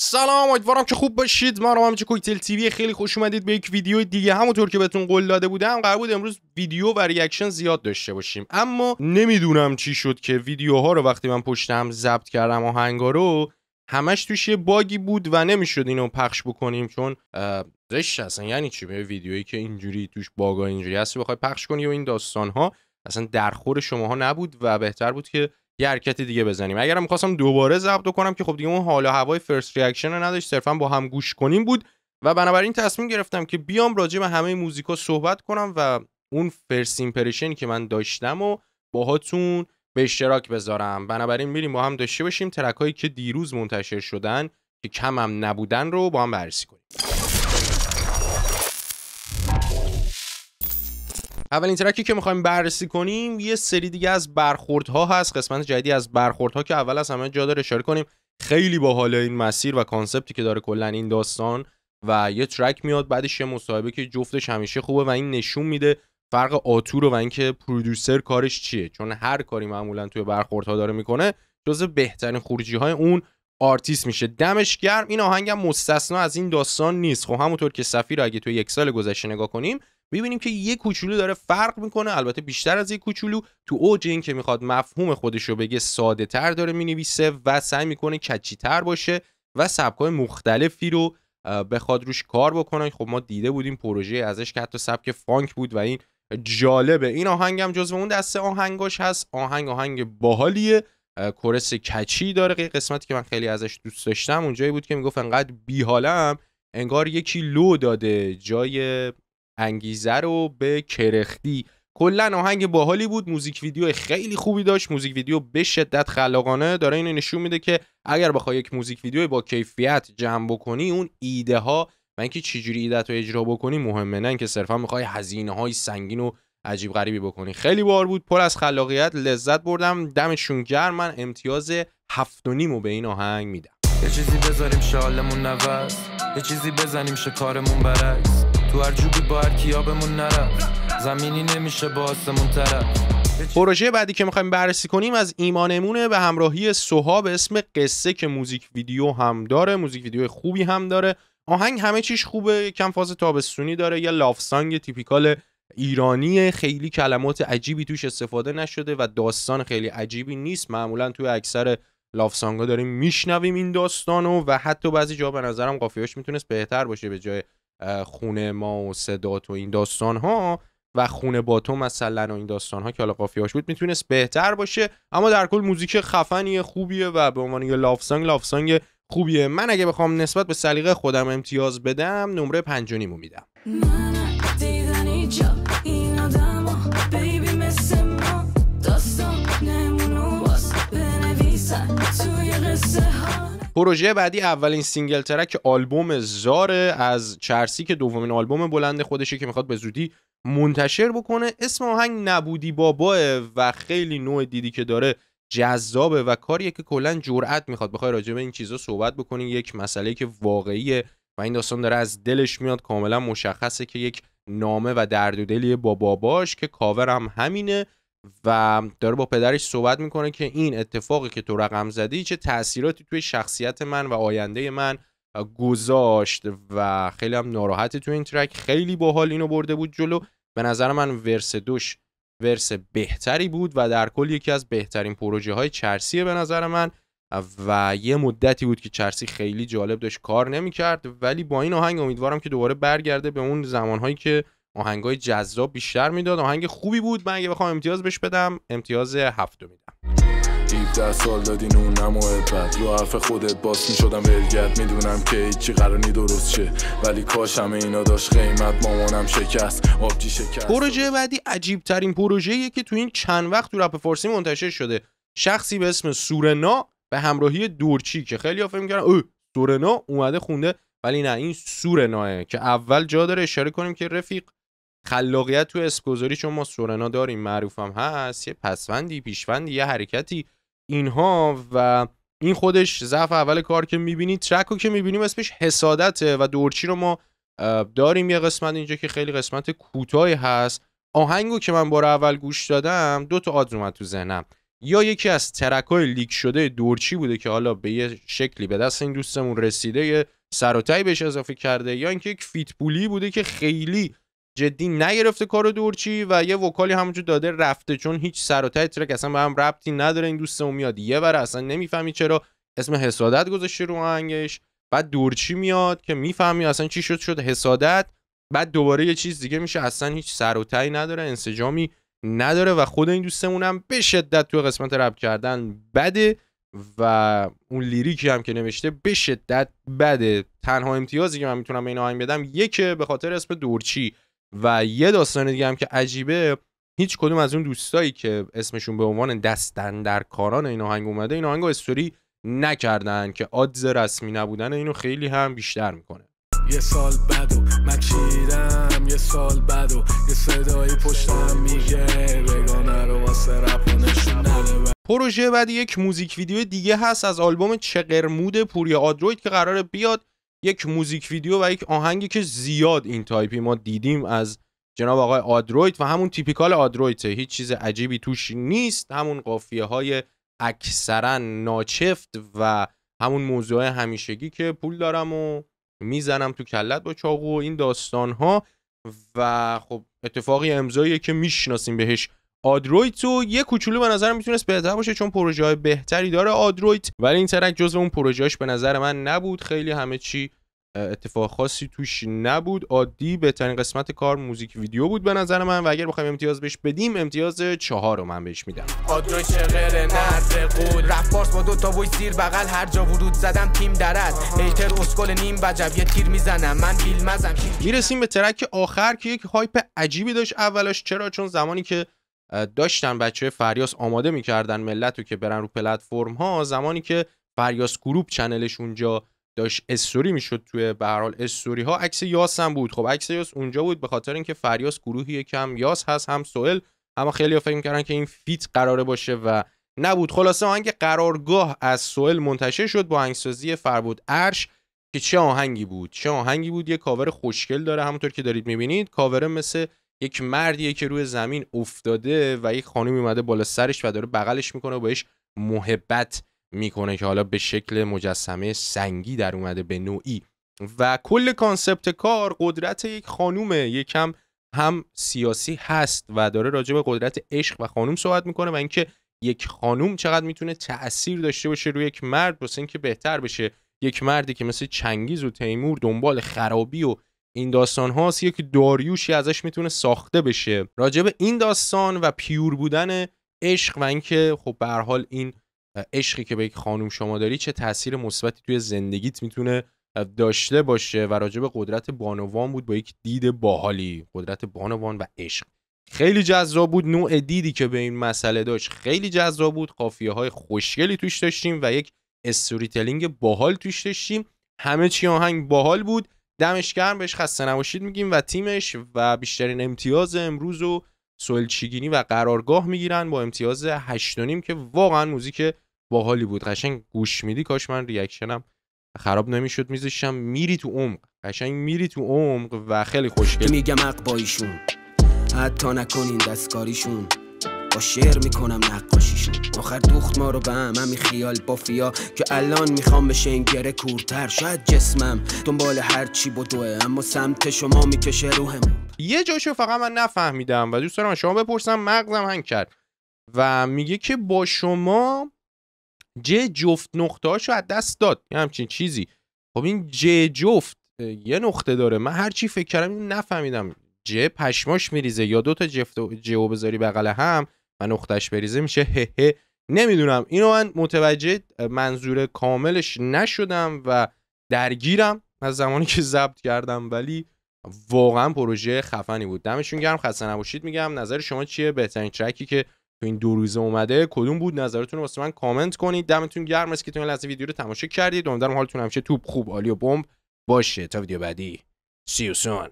سلام امیدوارم که خوب باشید ما رو همچه کوکتل تیوی خیلی خوش اومدید به یک ویدیو دیگه همونطور که بهتون قول داده بودم قرار بود امروز ویدیو و ریاکشن زیاد داشته باشیم اما نمیدونم چی شد که ویدیوها رو وقتی من پشت هم ضبط کردم آهنگا رو همش توش یه باگی بود و نمیشد اینو پخش بکنیم چون زشت اصلا یعنی چی به ویدیویی که اینجوری توش باگا اینجوری هست بخوای پخش کنی و این داستان ها اصلا درخور شماها نبود و بهتر بود که یه حرکت دیگه بزنیم اگرم میخواستم دوباره ضبط کنم که خب دیگه اون حالا هوای فرست ریاکشن رو نداشت صرفا با هم گوش کنیم بود و بنابراین تصمیم گرفتم که بیام راجع به همه موزیکا صحبت کنم و اون فرست ایمپرشنی که من داشتم و باهاتون به اشتراک بذارم بنابراین میریم با هم داشته باشیم ترک هایی که دیروز منتشر شدن که هم نبودن رو با هم بررسی کنیم اولین ترکی که میخوایم بررسی کنیم یه سری دیگه از برخوردها هست قسمت جدیدی از برخوردها که اول از همه جا داره اشاره کنیم خیلی باحال این مسیر و کانسپتی که داره کلا این داستان و یه ترک میاد بعدش یه مصاحبه که جفتش همیشه خوبه و این نشون میده فرق آتور و اینکه پرودوسر کارش چیه چون هر کاری معمولا توی برخوردها داره میکنه جز بهترین خروجی های اون آرتیست میشه دمش گرم این آهنگم مستثنا از این داستان نیست خب همونطور که رو اگه تو یک سال گذشته نگاه کنیم میبینیم که یه کوچولو داره فرق میکنه البته بیشتر از یه کوچولو تو اوج این که میخواد مفهوم خودش رو بگه ساده تر داره مینویسه و سعی میکنه کچی تر باشه و سبکای مختلفی رو بخواد روش کار بکنه خب ما دیده بودیم پروژه ازش که حتی سبک فانک بود و این جالبه این آهنگم جزو اون دسته آهنگاش هست آهنگ آهنگ باحالیه کورس کچی داره که قسمتی که من خیلی ازش دوست داشتم اونجایی بود که میگفت انقدر حالم انگار یکی لو داده جای انگیزه رو به کرختی کلا آهنگ باحالی بود موزیک ویدیو خیلی خوبی داشت موزیک ویدیو به شدت خلاقانه داره اینو نشون میده که اگر بخوای یک موزیک ویدیو با کیفیت جمع بکنی اون ایده ها و اینکه چجوری ایده رو اجرا بکنی مهمه نه اینکه صرفا میخوای هزینه های سنگین و عجیب غریبی بکنی خیلی بار بود پر از خلاقیت لذت بردم دمشون گرم من امتیاز هفت و نیمو به این آهنگ میدم یه چیزی بذاریم شالمون نوز یه چیزی بزنیم شکارمون تو هر جوبی با هر زمینی نمیشه با پروژه بعدی که میخوایم بررسی کنیم از ایمانمونه به همراهی سوها به اسم قصه که موزیک ویدیو هم داره موزیک ویدیو خوبی هم داره آهنگ همه چیش خوبه کم فاز تابستونی داره یه لاف سانگ تیپیکال ایرانی خیلی کلمات عجیبی توش استفاده نشده و داستان خیلی عجیبی نیست معمولا توی اکثر لافسانگا داریم میشنویم این داستانو و حتی بعضی جا به نظرم قافیهاش میتونست بهتر باشه به جای خونه ما و صدات و این داستان ها و خونه با تو مثلا و این داستان ها که حالا قافیهاش بود میتونست بهتر باشه اما در کل موزیک خفنی خوبیه و به عنوان یه لافسانگ لافسانگ خوبیه من اگه بخوام نسبت به سلیقه خودم امتیاز بدم نمره پنجونیمو میدم پروژه بعدی اولین سینگل ترک آلبوم زاره از چرسی که دومین آلبوم بلند خودشه که میخواد به زودی منتشر بکنه اسم آهنگ نبودی بابا و خیلی نوع دیدی که داره جذابه و کاریه که کلا جرأت میخواد بخوای راجع به این چیزا صحبت بکنی یک مسئله که واقعیه و این داستان داره از دلش میاد کاملا مشخصه که یک نامه و درد و دلی با باباش که کاور هم همینه و داره با پدرش صحبت میکنه که این اتفاقی که تو رقم زدی چه تاثیراتی توی شخصیت من و آینده من گذاشت و خیلی هم ناراحت تو این ترک خیلی باحال اینو برده بود جلو به نظر من ورس دوش ورس بهتری بود و در کل یکی از بهترین پروژه های چرسیه به نظر من و یه مدتی بود که چرسی خیلی جالب داشت کار نمیکرد ولی با این آهنگ امیدوارم که دوباره برگرده به اون زمانهایی که آهنگای جذاب بیشتر میداد آهنگ خوبی بود من اگه بخوام امتیاز بهش بدم امتیاز هفته میدم سال حرف خودت باس می شدم میدونم که هیچی درست ولی کاش همه اینا داشت قیمت مامانم شکست آبجی شکست پروژه بعدی عجیب ترین پروژه که تو این چند وقت تو رپ فارسی منتشر شده شخصی به اسم سورنا به همراهی دورچی که خیلی ها فکر می‌کردن او سورنا اومده خونده ولی نه این سورناه که اول جا داره اشاره کنیم که رفیق خلاقیت تو اسکوزاری چون ما سورنا داریم معروفم هست یه پسوندی پیشوندی یه حرکتی اینها و این خودش ضعف اول کار که میبینی ترک که میبینیم اسمش حسادته و دورچی رو ما داریم یه قسمت اینجا که خیلی قسمت کوتاهی هست آهنگو که من بار اول گوش دادم دو تا آدز تو ذهنم یا یکی از ترکای لیک شده دورچی بوده که حالا به یه شکلی به دست این دوستمون رسیده یه تایی بهش اضافه کرده یا اینکه یک فیتبولی بوده که خیلی جدی نگرفته کار دورچی و یه وکالی همونجور داده رفته چون هیچ تای ترک اصلا به هم ربطی نداره این دوستمون میاد یه بره اصلا نمیفهمی چرا اسم حسادت گذاشته رو آهنگش بعد دورچی میاد که میفهمی اصلا چی شد شد حسادت بعد دوباره یه چیز دیگه میشه اصلا هیچ سر و نداره انسجامی نداره و خود این دوستمون هم به شدت تو قسمت رب کردن بده و اون لیریکی هم که نوشته به شدت بده تنها امتیازی که من میتونم به این آهنگ بدم یکه به خاطر اسم دورچی و یه داستان دیگه هم که عجیبه هیچ کدوم از اون دوستایی که اسمشون به عنوان دستن در کاران این آهنگ اومده این آهنگ استوری نکردن که آدز رسمی نبودن اینو خیلی هم بیشتر میکنه یه سال بعد یه سال یه صدایی پشتم میگه رو واسه پروژه بعد یک موزیک ویدیو دیگه هست از آلبوم چقرمود پوری آدروید که قراره بیاد یک موزیک ویدیو و یک آهنگی که زیاد این تایپی ما دیدیم از جناب آقای آدروید و همون تیپیکال آدرویده هیچ چیز عجیبی توش نیست همون قافیه های اکثرا ناچفت و همون موضوع همیشگی که پول دارم و میزنم تو کلت با چاقو و این داستان ها و خب اتفاقی امضاییه که میشناسیم بهش آدرویت و یه کوچولو به نظرم میتونست بهتر باشه چون پروژه های بهتری داره آدرویت ولی این ترک جزو اون پروژهاش به نظر من نبود خیلی همه چی اتفاق خاصی توش نبود عادی بهترین قسمت کار موزیک ویدیو بود به نظر من و اگر بخوایم امتیاز بهش بدیم امتیاز چهار رو من بهش میدم آدرس با دو تا بغل هر جا ورود زدم تیم درد ایتر اسکل نیم تیر میزنم من میرسیم به ترک آخر که یک هایپ عجیبی داشت اولش چرا چون زمانی که داشتن بچه فریاس آماده میکردن ملت رو که برن رو پلتفرم ها زمانی که فریاس گروپ چنلش اونجا داشت استوری میشد توی به هر حال استوری ها عکس یاس هم بود خب عکس یاس اونجا بود به خاطر اینکه فریاس گروهی کم یاس هست هم سوئل اما خیلی فکر کردن که این فیت قراره باشه و نبود خلاصه آهنگ قرارگاه از سوئل منتشر شد با آهنگسازی فربود ارش که چه آهنگی بود چه آهنگی بود یه کاور خوشگل داره همونطور که دارید میبینید کاوره مثل یک مردیه که روی زمین افتاده و یک خانم اومده بالا سرش و داره بغلش میکنه و بهش محبت میکنه که حالا به شکل مجسمه سنگی در اومده به نوعی و کل کانسپت کار قدرت یک خانومه یکم هم سیاسی هست و داره راجع به قدرت عشق و خانوم صحبت میکنه و اینکه یک خانوم چقدر میتونه تاثیر داشته باشه روی یک مرد واسه اینکه بهتر بشه یک مردی که مثل چنگیز و تیمور دنبال خرابی و این داستان هاست یک داریوشی ازش میتونه ساخته بشه راجع به این داستان و پیور بودن عشق و اینکه خب به حال این عشقی که به یک خانوم شما داری چه تاثیر مثبتی توی زندگیت میتونه داشته باشه و راجع قدرت بانوان بود با یک دید باحالی قدرت بانوان و عشق خیلی جذاب بود نوع دیدی که به این مسئله داشت خیلی جذاب بود قافیه های خوشگلی توش داشتیم و یک استوری تلینگ باحال توش داشتیم همه چی آهنگ باحال بود دمش گرم بهش خسته نباشید میگیم و تیمش و بیشترین امتیاز امروز و سوئل چیگینی و قرارگاه میگیرن با امتیاز 8.5 که واقعا موزیک باحالی بود قشنگ گوش میدی کاش من ریاکشنم خراب نمیشد میذاشتم میری تو عمق قشنگ میری تو عمق و خیلی خوشگل میگم حق با ایشون حتی نکنین دستکاریشون با شعر میکنم نقاشیشون آخر دوخت ما رو به همین خیال بافیا که الان میخوام به شنگره کورتر شاید جسمم دنبال هرچی چی بدوه اما سمت شما میکشه روهم یه جاشو فقط من نفهمیدم و دوست دارم شما بپرسم مغزم هنگ کرد و میگه که با شما ج جفت رو از دست داد یه همچین چیزی خب این ج جفت یه نقطه داره من هر فکر کردم نفهمیدم ج پشماش میریزه یا دوتا تا جفت جو بذاری بغل هم و نقطهش بریزه میشه هه, نمیدونم اینو من متوجه منظور کاملش نشدم و درگیرم از زمانی که ضبط کردم ولی واقعا پروژه خفنی بود دمشون گرم خسته نباشید میگم نظر شما چیه بهترین ترکی که تو این دو روزه اومده کدوم بود نظرتون رو واسه من کامنت کنید دمتون گرم است که تو این لحظه ویدیو رو تماشا کردید امیدوارم حالتون همیشه توپ خوب عالی و بمب باشه تا ویدیو بعدی سیوسون